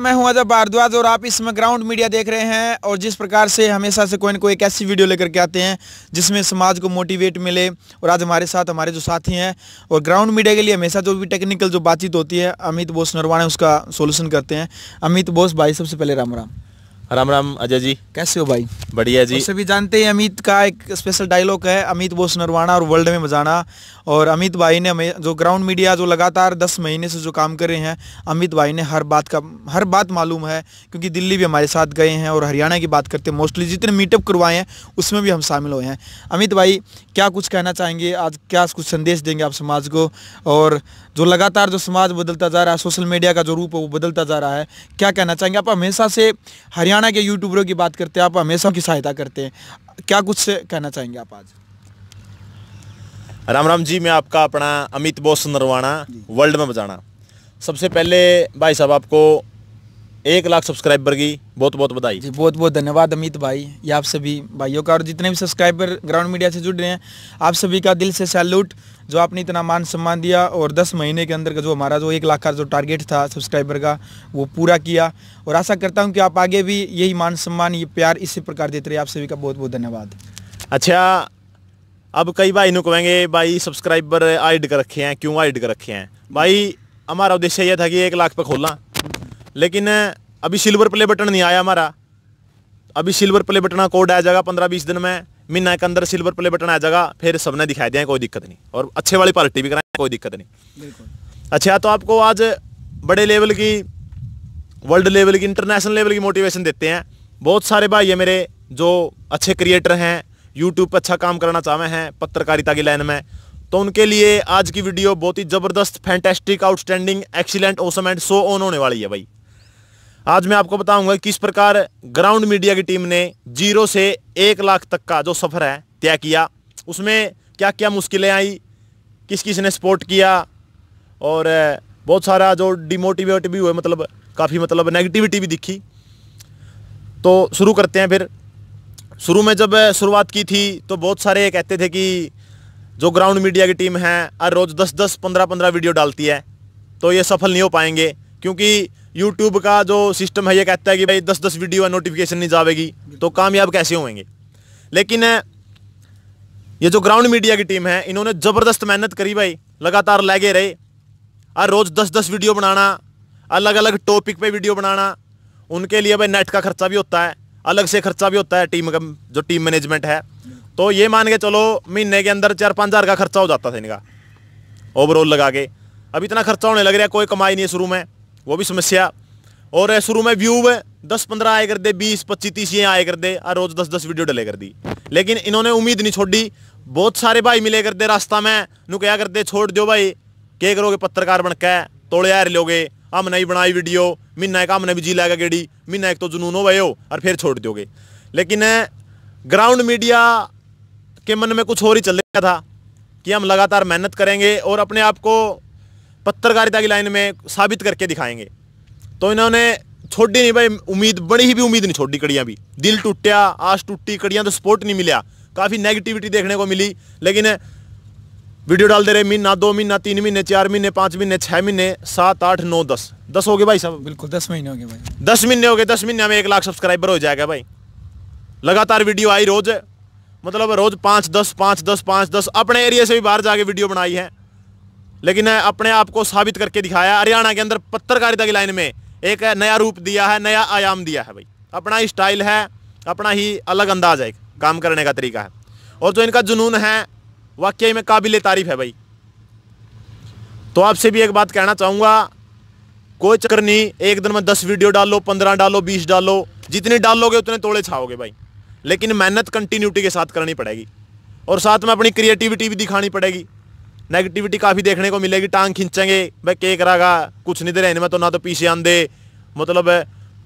मैं हूं अजय भारद्वाज और आप इसमें ग्राउंड मीडिया देख रहे हैं और जिस प्रकार से हमेशा से कोई ना कोई एक ऐसी वीडियो लेकर के आते हैं जिसमें समाज को मोटिवेट मिले और आज हमारे साथ हमारे जो साथी हैं और ग्राउंड मीडिया के लिए हमेशा जो भी टेक्निकल जो बातचीत होती है अमित बोस नरवाना उसका सोल्यूशन करते हैं अमित बोस भाई सबसे पहले राम राम राम राम अजय जी कैसे हो भाई बढ़िया जी सभी जानते हैं अमित का एक स्पेशल डायलॉग है अमित बोस नरवाना और वर्ल्ड में मजाना और अमित भाई ने हमें जो ग्राउंड मीडिया जो लगातार दस महीने से जो काम कर रहे हैं अमित भाई ने हर बात का हर बात मालूम है क्योंकि दिल्ली भी हमारे साथ गए हैं और हरियाणा की बात करते हैं मोस्टली जितने मीटअप करवाए हैं उसमें भी हम शामिल हुए हैं अमित भाई क्या कुछ कहना चाहेंगे आज क्या कुछ संदेश देंगे आप समाज को और जो लगातार जो समाज बदलता जा रहा है सोशल मीडिया का जो रूप है वो बदलता जा रहा है क्या कहना चाहेंगे आप हमेशा से हरियाणा हरियाणा के यूट्यूबरों की बात करते हैं आप हमेशा की सहायता करते हैं क्या कुछ कहना चाहेंगे आप आज राम राम जी मैं आपका अपना अमित बोस नरवाना वर्ल्ड में बजाना सबसे पहले भाई साहब आपको एक लाख सब्सक्राइबर की बहुत बहुत बधाई जी बहुत बहुत धन्यवाद अमित भाई ये आप सभी भाइयों का और जितने भी सब्सक्राइबर ग्राउंड मीडिया से जुड़ रहे हैं आप सभी का दिल से सैल्यूट जो आपने इतना मान सम्मान दिया और दस महीने के अंदर का जो हमारा जो एक लाख का जो टारगेट था सब्सक्राइबर का वो पूरा किया और आशा करता हूँ कि आप आगे भी यही मान सम्मान ये प्यार इसी प्रकार देते रहे आप सभी का बहुत बहुत धन्यवाद अच्छा अब कई भाई नु कहेंगे भाई सब्सक्राइबर आइड कर रखे हैं क्यों आइड कर रखे हैं भाई हमारा उद्देश्य यह था कि एक लाख पर खोलना लेकिन अभी सिल्वर प्ले बटन नहीं आया हमारा अभी सिल्वर प्ले बटन कोड आ जाएगा पंद्रह बीस दिन में महीना के अंदर सिल्वर प्ले बटन आ जाएगा फिर सबने दिखाई दिया कोई दिक्कत नहीं और अच्छे वाली पार्टी भी कराएं कोई दिक्कत नहीं अच्छा तो आपको आज बड़े लेवल की वर्ल्ड लेवल की इंटरनेशनल लेवल की मोटिवेशन देते हैं बहुत सारे भाई है मेरे जो अच्छे क्रिएटर हैं यूट्यूब पर अच्छा काम करना चाहे हैं पत्रकारिता की लाइन में तो उनके लिए आज की वीडियो बहुत ही ज़बरदस्त fantastic outstanding excellent awesome and so on होने वाली है भाई आज मैं आपको बताऊंगा किस प्रकार ग्राउंड मीडिया की टीम ने जीरो से एक लाख तक का जो सफ़र है तय किया उसमें क्या क्या मुश्किलें आई किस किस ने सपोर्ट किया और बहुत सारा जो डिमोटिवेट भी हुए मतलब काफ़ी मतलब नेगेटिविटी भी दिखी तो शुरू करते हैं फिर शुरू में जब शुरुआत की थी तो बहुत सारे कहते थे कि जो ग्राउंड मीडिया की टीम है हर रोज़ दस दस पंद्रह पंद्रह वीडियो डालती है तो ये सफल नहीं हो पाएंगे क्योंकि यूट्यूब का जो सिस्टम है ये कहता है कि भाई दस दस वीडियो नोटिफिकेशन नहीं जाएगी तो कामयाब कैसे होंगे लेकिन ये जो ग्राउंड मीडिया की टीम है इन्होंने ज़बरदस्त मेहनत करी भाई लगातार लगे रहे और रोज़ दस दस वीडियो बनाना अलग अलग टॉपिक पे वीडियो बनाना उनके लिए भाई नेट का खर्चा भी होता है अलग से खर्चा भी होता है टीम का जो टीम मैनेजमेंट है तो ये मान के चलो महीने के अंदर चार पाँच हज़ार का खर्चा हो जाता था इनका ओवरऑल लगा के अब इतना खर्चा होने लग रहा है कोई कमाई नहीं है शुरू में वो भी समस्या और शुरू में व्यू है दस पंद्रह आए करते बीस पच्चीस तीस ये आए करते और रोज दस दस वीडियो डले कर दी लेकिन इन्होंने उम्मीद नहीं छोड़ी बहुत सारे भाई मिले करते रास्ता में नु क्या करते छोड़ दो भाई के करोगे पत्रकार बन के तोड़े यार लोगे हम नहीं बनाई वीडियो महीना एक हमने भी जी लागे गेड़ी मिन्ना एक तो जुनून हो भाई हो और फिर छोड़ दोगे लेकिन ग्राउंड मीडिया के मन में कुछ और ही चल रहा था कि हम लगातार मेहनत करेंगे और अपने आप को पत्रकारिता की लाइन में साबित करके दिखाएंगे तो इन्होंने छोड़ी नहीं भाई उम्मीद बड़ी ही भी उम्मीद नहीं छोड़ी कड़ियाँ भी दिल टूटिया आस टूटी कड़ियाँ तो सपोर्ट नहीं मिला काफ़ी नेगेटिविटी देखने को मिली लेकिन वीडियो डाल दे रहे महीना दो महीना तीन महीने चार महीने पाँच महीने छः महीने सात आठ नौ दस दस हो गए भाई साहब बिल्कुल दस महीने हो गए भाई दस महीने हो गए दस महीने में एक लाख सब्सक्राइबर हो जाएगा भाई लगातार वीडियो आई रोज मतलब रोज पाँच दस पाँच दस पाँच दस अपने एरिया से भी बाहर जाके वीडियो बनाई है लेकिन अपने आप को साबित करके दिखाया हरियाणा के अंदर पत्रकारिता की लाइन में एक नया रूप दिया है नया आयाम दिया है भाई अपना ही स्टाइल है अपना ही अलग अंदाज है काम करने का तरीका है और जो इनका जुनून है वाकई में काबिल तारीफ़ है भाई तो आपसे भी एक बात कहना चाहूँगा कोई चक्कर नहीं एक दिन में दस वीडियो डालो पंद्रह डालो बीस डालो जितने डालोगे उतने तोड़े छाओगे भाई लेकिन मेहनत कंटिन्यूटी के साथ करनी पड़ेगी और साथ में अपनी क्रिएटिविटी भी दिखानी पड़ेगी नेगेटिविटी काफ़ी देखने को मिलेगी टांग खींचेंगे भाई के करागा कुछ नहीं दे रहने मैं तो ना तो पीछे आंदे मतलब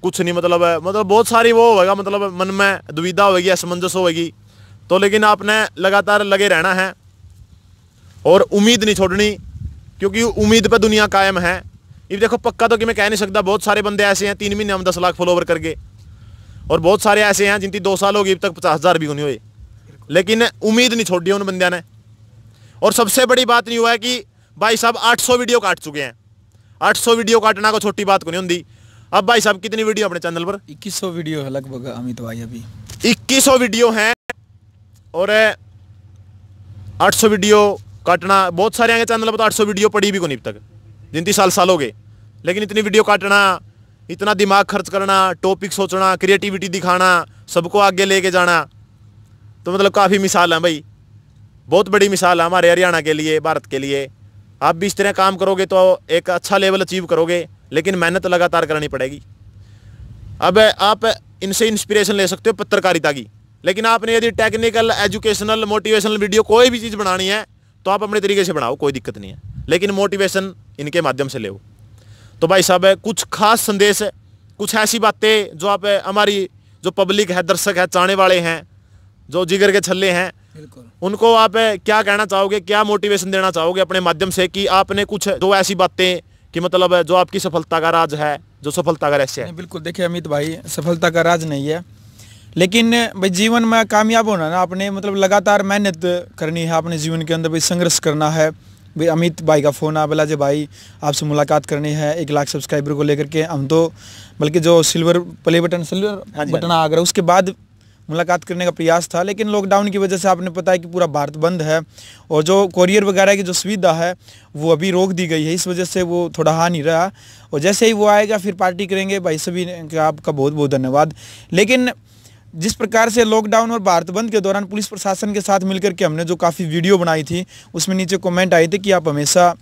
कुछ नहीं मतलब मतलब बहुत सारी वो होगा मतलब मन में दुविधा होगी असमंजस होगी तो लेकिन आपने लगातार लगे रहना है और उम्मीद नहीं छोड़नी क्योंकि उम्मीद पर दुनिया कायम है ये देखो पक्का तो कि मैं कह नहीं सकता बहुत सारे बंदे ऐसे हैं तीन महीने हम दस लाख फॉलोवर करके और बहुत सारे ऐसे हैं जिनकी दो साल हो गए अब तक पचास हज़ार भी नहीं हुए लेकिन उम्मीद नहीं छोड़ी उन बंद ने और सबसे बड़ी बात नहीं हुआ है कि भाई साहब 800 वीडियो काट चुके हैं 800 वीडियो काटना को छोटी बात को नहीं होती अब भाई साहब कितनी वीडियो अपने चैनल पर 2100 वीडियो है लगभग अमित भाई अभी 2100 वीडियो हैं और 800 वीडियो काटना बहुत सारे आगे चैनल पर तो 800 वीडियो पड़ी भी को नहीं तक जिनती साल साल हो गए लेकिन इतनी वीडियो काटना इतना दिमाग खर्च करना टॉपिक सोचना क्रिएटिविटी दिखाना सबको आगे लेके जाना तो मतलब काफ़ी मिसाल है भाई बहुत बड़ी मिसाल है हमारे हरियाणा के लिए भारत के लिए आप भी इस तरह काम करोगे तो एक अच्छा लेवल अचीव करोगे लेकिन मेहनत लगातार करनी पड़ेगी अब आप इनसे इंस्पिरेशन ले सकते हो पत्रकारिता की लेकिन आपने यदि टेक्निकल एजुकेशनल मोटिवेशनल वीडियो कोई भी चीज़ बनानी है तो आप अपने तरीके से बनाओ कोई दिक्कत नहीं है लेकिन मोटिवेशन इनके माध्यम से ले तो भाई साहब कुछ खास संदेश कुछ ऐसी बातें जो आप हमारी जो पब्लिक है दर्शक है चाहने वाले हैं जो जिगर के छल्ले हैं उनको आप क्या कहना चाहोगे क्या मोटिवेशन देना चाहोगे अपने माध्यम से कि आपने कुछ दो ऐसी बातें कि मतलब जो आपकी सफलता का राज है जो सफलता का रहस्य है बिल्कुल देखिए अमित भाई सफलता का राज नहीं है लेकिन भाई जीवन में कामयाब होना ना आपने मतलब लगातार मेहनत करनी है अपने जीवन के अंदर भाई संघर्ष करना है भाई अमित भाई का फ़ोन आ बोला जे भाई आपसे मुलाकात करनी है एक लाख सब्सक्राइबर को लेकर के हम तो बल्कि जो सिल्वर प्ले बटन सिल्वर हाँ हाँ बटन आ गया उसके बाद मुलाकात करने का प्रयास था लेकिन लॉकडाउन की वजह से आपने पता है कि पूरा भारत बंद है और जो कॉरियर वगैरह की जो सुविधा है वो अभी रोक दी गई है इस वजह से वो थोड़ा हा नहीं रहा और जैसे ही वो आएगा फिर पार्टी करेंगे भाई सभी का आपका बहुत बहुत धन्यवाद लेकिन जिस प्रकार से लॉकडाउन और भारत बंद के दौरान पुलिस प्रशासन के साथ मिलकर के हमने जो काफ़ी वीडियो बनाई थी उसमें नीचे कमेंट आए थे कि आप हमेशा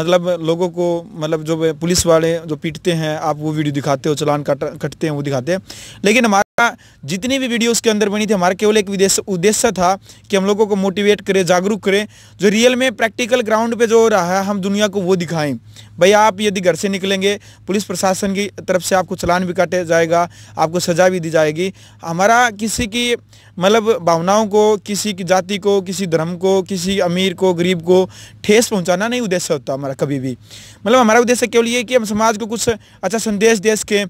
मतलब लोगों को मतलब जो पुलिस वाले जो पीटते हैं आप वो वीडियो दिखाते हो चलान कट कटते हैं वो दिखाते हैं लेकिन हमारे जितनी भी वीडियो उसके अंदर बनी थी हमारा केवल एक उद्देश्य था कि हम लोगों को मोटिवेट करें जागरूक करें जो रियल में प्रैक्टिकल ग्राउंड पे जो हो रहा है हम दुनिया को वो दिखाएं भाई आप यदि घर से निकलेंगे पुलिस प्रशासन की तरफ से आपको चलान भी काटे जाएगा आपको सजा भी दी जाएगी हमारा किसी की मतलब भावनाओं को किसी की जाति को किसी धर्म को किसी अमीर को गरीब को ठेस पहुँचाना नहीं उद्देश्य होता हमारा कभी भी मतलब हमारा उद्देश्य केवल ये कि हम समाज को कुछ अच्छा संदेश देश के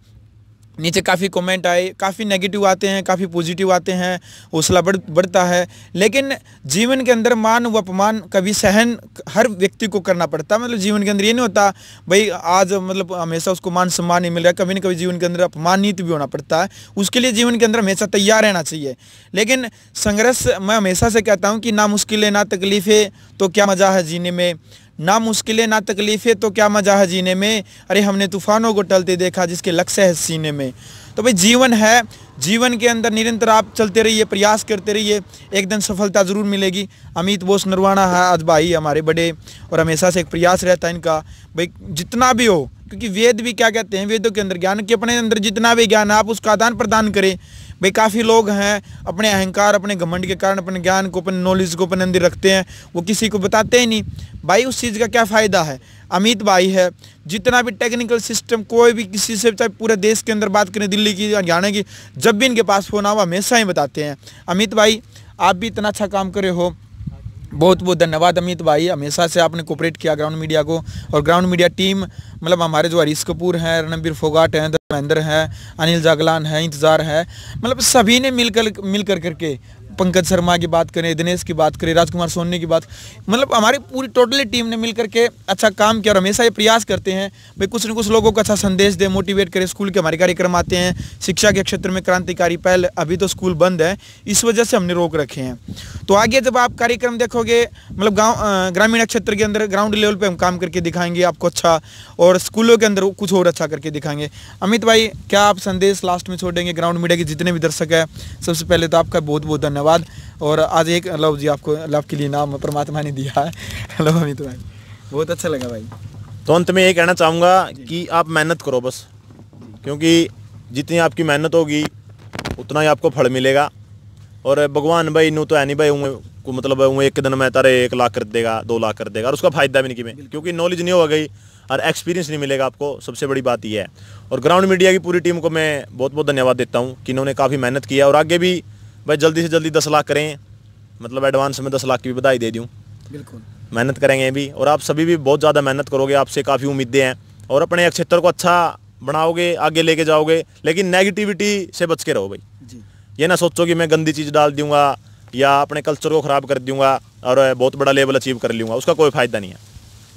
नीचे काफ़ी कमेंट आए काफ़ी नेगेटिव आते हैं काफ़ी पॉजिटिव आते हैं हौसला बढ़ बढ़ता है लेकिन जीवन के अंदर मान व अपमान कभी सहन हर व्यक्ति को करना पड़ता है मतलब जीवन के अंदर ये नहीं होता भाई आज मतलब हमेशा उसको मान सम्मान नहीं मिल रहा कभी ना कभी जीवन के अंदर अपमानित भी होना पड़ता है उसके लिए जीवन के अंदर हमेशा तैयार रहना चाहिए लेकिन संघर्ष मैं हमेशा से कहता हूँ कि ना मुश्किलें ना तकलीफ़ें तो क्या मज़ा है जीने में ना मुश्किलें ना तकलीफ़ें तो क्या मजा है जीने में अरे हमने तूफानों को टलते देखा जिसके लक्ष्य है सीने में तो भाई जीवन है जीवन के अंदर निरंतर आप चलते रहिए प्रयास करते रहिए एक दिन सफलता ज़रूर मिलेगी अमित बोस नरवाना है आज भाई हमारे बड़े और हमेशा से एक प्रयास रहता है इनका भाई जितना भी हो क्योंकि वेद भी क्या कहते हैं वेदों के अंदर ज्ञान के अपने अंदर जितना भी ज्ञान है आप उसका आदान प्रदान करें भाई काफ़ी लोग हैं अपने अहंकार अपने घमंड के कारण अपने ज्ञान को अपने नॉलेज को अपने अंदर रखते हैं वो किसी को बताते ही नहीं भाई उस चीज़ का क्या फ़ायदा है अमित भाई है जितना भी टेक्निकल सिस्टम कोई भी किसी से चाहे पूरे देश के अंदर बात करें दिल्ली की हरियाणा की जब भी इनके पास फ़ोन आओ हमेशा ही बताते हैं अमित भाई आप भी इतना अच्छा काम करे हो बहुत बहुत धन्यवाद अमित भाई हमेशा से आपने कोऑपरेट किया ग्राउंड मीडिया को और ग्राउंड मीडिया टीम मतलब हमारे जो हरीश कपूर हैं रणबीर फोगाट हैं धर्मेंद्र है अनिल जागलान है इंतज़ार है मतलब सभी ने मिलकर मिलकर करके पंकज शर्मा की बात करें दिनेश की बात करें राजकुमार सोनी की बात मतलब हमारी पूरी टोटली टीम ने मिल करके अच्छा काम किया और हमेशा ये प्रयास करते हैं भाई कुछ न कुछ लोगों को अच्छा संदेश दें मोटिवेट करें स्कूल के हमारे कार्यक्रम आते हैं शिक्षा के क्षेत्र में क्रांतिकारी पहल अभी तो स्कूल बंद है इस वजह से हमने रोक रखे हैं तो आगे जब आप कार्यक्रम देखोगे मतलब गाँव ग्रामीण क्षेत्र के अंदर ग्राउंड लेवल पर हम काम करके दिखाएंगे आपको अच्छा और स्कूलों के अंदर कुछ और अच्छा करके दिखाएंगे अमित भाई क्या आप संदेश लास्ट में छोड़ेंगे ग्राउंड मीडिया के जितने भी दर्शक है सबसे पहले तो आपका बहुत बहुत धन्यवाद धन्यवाद और आज एक लव जी आपको लव के लिए नाम परमात्मा ने दिया है लव अमित भाई बहुत अच्छा लगा भाई तो अंत में ये कहना चाहूँगा कि आप मेहनत करो बस क्योंकि जितनी आपकी मेहनत होगी उतना ही आपको फल मिलेगा और भगवान भाई नू तो है नहीं भाई को मतलब एक दिन में तारे एक लाख कर देगा दो लाख कर देगा और उसका फायदा भी नहीं कि मैं क्योंकि नॉलेज नहीं होगा गई और एक्सपीरियंस नहीं मिलेगा आपको सबसे बड़ी बात यह है और ग्राउंड मीडिया की पूरी टीम को मैं बहुत बहुत धन्यवाद देता हूँ कि इन्होंने काफ़ी मेहनत की है और आगे भी भाई जल्दी से जल्दी दस लाख करें मतलब एडवांस में दस लाख की भी बधाई दे दूँ बिल्कुल मेहनत करेंगे भी और आप सभी भी बहुत ज़्यादा मेहनत करोगे आपसे काफ़ी उम्मीदें हैं और अपने क्षेत्र को अच्छा बनाओगे आगे लेके जाओगे लेकिन नेगेटिविटी से बच के रहो भाई जी ये ना सोचो कि मैं गंदी चीज़ डाल दूंगा या अपने कल्चर को ख़राब कर दूंगा और बहुत बड़ा लेवल अचीव कर लूँगा उसका कोई फ़ायदा नहीं है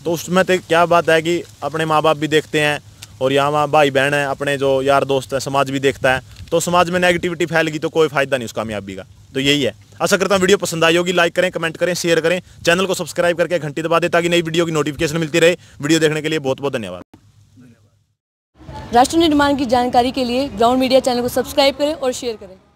तो उसमें तो क्या बात है कि अपने माँ बाप भी देखते हैं और यहाँ वहाँ भाई बहन है अपने जो यार दोस्त है समाज भी देखता है तो समाज में नेगेटिविटी फैलगी तो कोई फायदा नहीं उस कामयाबी का तो यही है आशा करता हूँ वीडियो पसंद आई होगी लाइक करें कमेंट करें शेयर करें चैनल को सब्सक्राइब करके घंटी दबा दे ताकि नई वीडियो की नोटिफिकेशन मिलती रहे वीडियो देखने के लिए बहुत बहुत धन्यवाद राष्ट्र निर्माण की जानकारी के लिए ग्राउंड मीडिया चैनल को सब्सक्राइब करें और शेयर करें